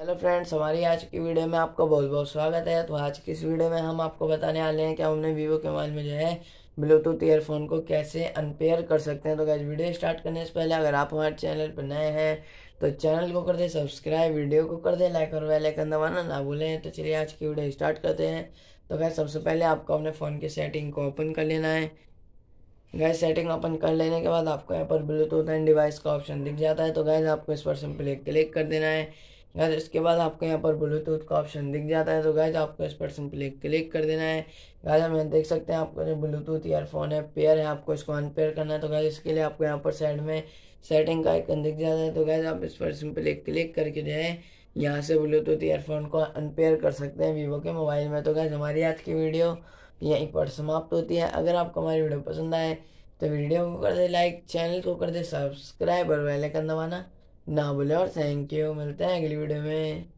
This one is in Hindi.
हेलो फ्रेंड्स हमारी आज की वीडियो में आपका बहुत बहुत स्वागत है तो आज की इस वीडियो में हम आपको बताने वाले हैं कि हमने वीवो के मोबाइल में जो है ब्लूटूथ ईयरफोन को कैसे अनपेयर कर सकते हैं तो गैस वीडियो स्टार्ट करने से पहले अगर आप हमारे चैनल पर नए हैं तो चैनल को कर दें सब्सक्राइब वीडियो को कर दें लाइक और वेलाइकन दबाना ना भूलें तो चलिए आज की वीडियो स्टार्ट करते हैं तो गैस सबसे पहले आपको अपने फ़ोन की सेटिंग को ओपन कर लेना है गैस सेटिंग ओपन कर लेने के बाद आपको यहाँ पर ब्लूटूथ एंड डिवाइस का ऑप्शन दिख जाता है तो गैस आपको इस पर सिंपली क्लिक कर देना है गैस इसके बाद आपको यहाँ पर ब्लूटूथ का ऑप्शन दिख जाता है तो गैज आपको इस पर सिंपली क्लिक कर देना है गैस हम देख सकते हैं आपको ब्लूटूथ ईयरफोन है पेयर है आपको इसको अनपेयर करना है तो गैस इसके लिए आपको यहाँ पर साइड में सेटिंग का आइकन दिख जाता है तो गैस आप इस पर सिंपली क्लिक करके जो है यहाँ से ब्लूटूथ ईयरफोन को अनपेयर कर सकते हैं वीवो के मोबाइल में तो गैज हमारी आज की वीडियो यहीं पर समाप्त होती है अगर आपको हमारी वीडियो पसंद आए तो वीडियो को कर दे लाइक चैनल को कर दे सब्सक्राइब और बेल आइकन दबाना ना बोले और थैंक यू मिलते हैं अगली वीडियो में